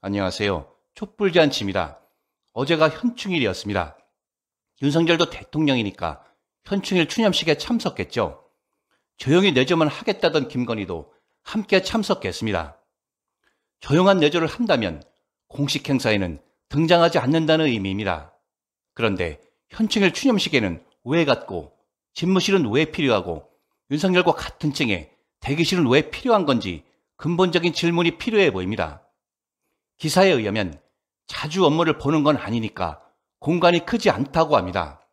안녕하세요. 촛불잔치입니다. 어제가 현충일이었습니다. 윤석열도 대통령이니까 현충일 추념식에 참석했죠. 조용히 내조만 하겠다던 김건희도 함께 참석했습니다. 조용한 내조를 한다면 공식 행사에는 등장하지 않는다는 의미입니다. 그런데 현충일 추념식에는 왜 갔고 집무실은 왜 필요하고 윤석열과 같은 층에 대기실은 왜 필요한 건지 근본적인 질문이 필요해 보입니다. 기사에 의하면 자주 업무를 보는 건 아니니까 공간이 크지 않다고 합니다.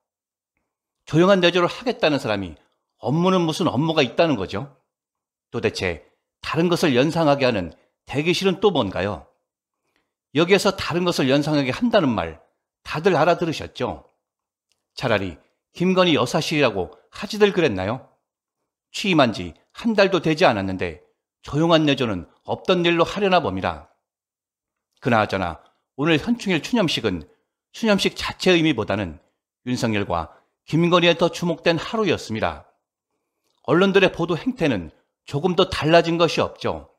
조용한 내조를 하겠다는 사람이 업무는 무슨 업무가 있다는 거죠? 도대체 다른 것을 연상하게 하는 대기실은 또 뭔가요? 여기에서 다른 것을 연상하게 한다는 말 다들 알아들으셨죠? 차라리 김건희 여사실이라고 하지들 그랬나요? 취임한 지 한 달도 되지 않았는데 조용한 내조는 없던 일로 하려나 봅니다. 그나저나 오늘 현충일 추념식은 추념식 자체 의미보다는 의 윤석열과 김건희에 더 주목된 하루였습니다. 언론들의 보도 행태는 조금 더 달라진 것이 없죠.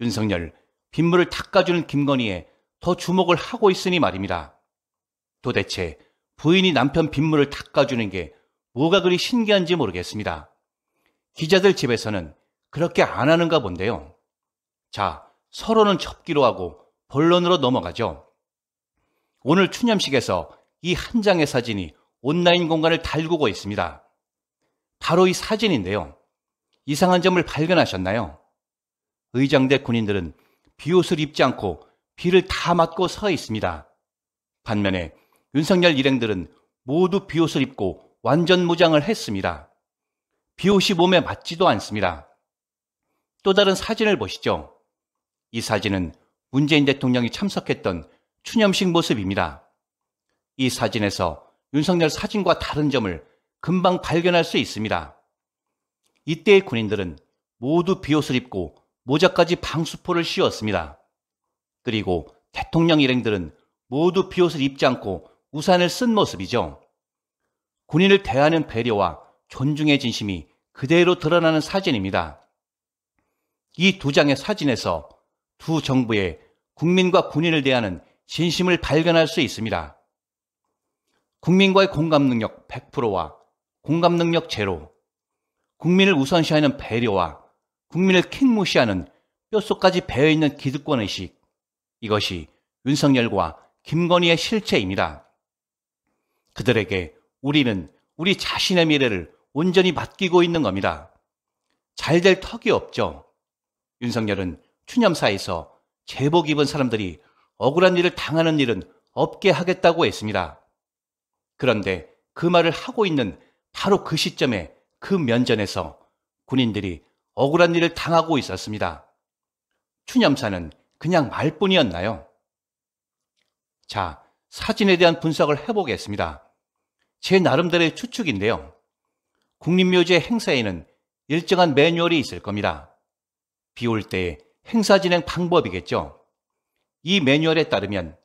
윤석열, 빗물을 닦아주는 김건희에 더 주목을 하고 있으니 말입니다. 도대체 부인이 남편 빗물을 닦아주는 게 뭐가 그리 신기한지 모르겠습니다. 기자들 집에서는 그렇게 안 하는가 본데요. 자, 서로는 접기로 하고 본론으로 넘어가죠. 오늘 추념식에서이 한 장의 사진이 온라인 공간을 달구고 있습니다. 바로 이 사진인데요. 이상한 점을 발견하셨나요? 의장대 군인들은 비옷을 입지 않고 비를 다 맞고 서 있습니다. 반면에 윤석열 일행들은 모두 비옷을 입고 완전 무장을 했습니다. 비옷이 몸에 맞지도 않습니다. 또 다른 사진을 보시죠. 이 사진은 문재인 대통령이 참석했던 추념식 모습입니다. 이 사진에서 윤석열 사진과 다른 점을 금방 발견할 수 있습니다. 이때의 군인들은 모두 비옷을 입고 모자까지 방수포를 씌웠습니다. 그리고 대통령 일행들은 모두 비옷을 입지 않고 우산을 쓴 모습이죠. 군인을 대하는 배려와 존중의 진심이 그대로 드러나는 사진입니다. 이 두 장의 사진에서 두 정부의 국민과 군인을 대하는 진심을 발견할 수 있습니다. 국민과의 공감 능력 100%와 공감 능력 제로, 국민을 우선시하는 배려와 국민을 킹무시하는 뼛속까지 배어있는 기득권의식, 이것이 윤석열과 김건희의 실체입니다. 그들에게 우리는 우리 자신의 미래를 온전히 맡기고 있는 겁니다. 잘 될 턱이 없죠. 윤석열은 추념사에서 제복 입은 사람들이 억울한 일을 당하는 일은 없게 하겠다고 했습니다. 그런데 그 말을 하고 있는 바로 그 시점에 그 면전에서 군인들이 억울한 일을 당하고 있었습니다. 추념사는 그냥 말뿐이었나요? 자, 사진에 대한 분석을 해보겠습니다. 제 나름대로의 추측인데요. 국립묘지의 행사에는 일정한 매뉴얼이 있을 겁니다. 비 올 때에 행사 진행 방법이겠죠. 이 매뉴얼에 따르면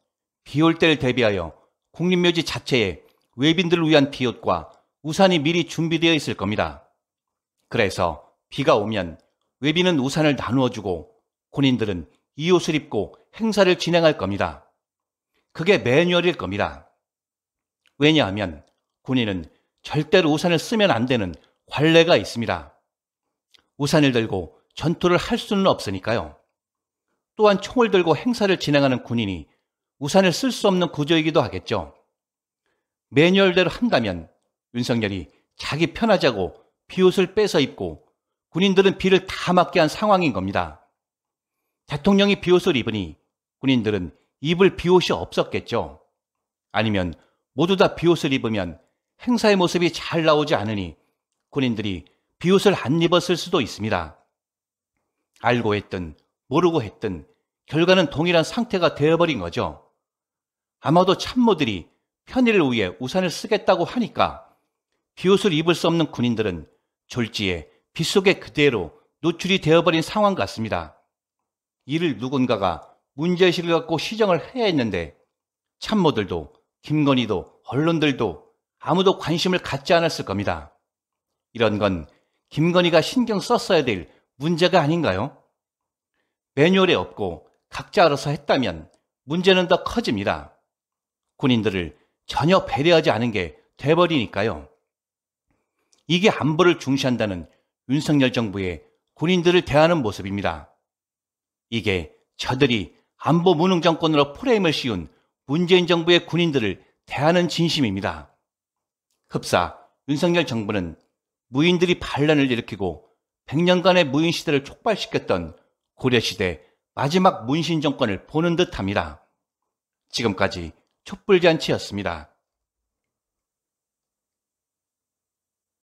비 올 때를 대비하여 국립묘지 자체에 외빈들을 위한 비옷과 우산이 미리 준비되어 있을 겁니다. 그래서 비가 오면 외빈은 우산을 나누어주고 군인들은 이 옷을 입고 행사를 진행할 겁니다. 그게 매뉴얼일 겁니다. 왜냐하면 군인은 절대로 우산을 쓰면 안 되는 관례가 있습니다. 우산을 들고 전투를 할 수는 없으니까요. 또한 총을 들고 행사를 진행하는 군인이 우산을 쓸 수 없는 구조이기도 하겠죠. 매뉴얼대로 한다면 윤석열이 자기 편하자고 비옷을 빼서 입고 군인들은 비를 다 맞게 한 상황인 겁니다. 대통령이 비옷을 입으니 군인들은 입을 비옷이 없었겠죠. 아니면 모두 다 비옷을 입으면 행사의 모습이 잘 나오지 않으니 군인들이 비옷을 안 입었을 수도 있습니다. 알고 했든 모르고 했든 결과는 동일한 상태가 되어버린 거죠. 아마도 참모들이 편의를 위해 우산을 쓰겠다고 하니까 비옷을 입을 수 없는 군인들은 졸지에 빗속에 그대로 노출이 되어버린 상황 같습니다. 이를 누군가가 문제의식을 갖고 시정을 해야 했는데 참모들도 김건희도 언론들도 아무도 관심을 갖지 않았을 겁니다. 이런 건 김건희가 신경 썼어야 될 문제가 아닌가요? 매뉴얼에 없고 각자 알아서 했다면 문제는 더 커집니다. 군인들을 전혀 배려하지 않은 게 돼버리니까요. 이게 안보를 중시한다는 윤석열 정부의 군인들을 대하는 모습입니다. 이게 저들이 안보 무능 정권으로 프레임을 씌운 문재인 정부의 군인들을 대하는 진심입니다. 흡사 윤석열 정부는 무인들이 반란을 일으키고 100년간의 무인 시대를 촉발시켰던 고려 시대 마지막 문신 정권을 보는 듯합니다. 지금까지 촛불 잔치였습니다.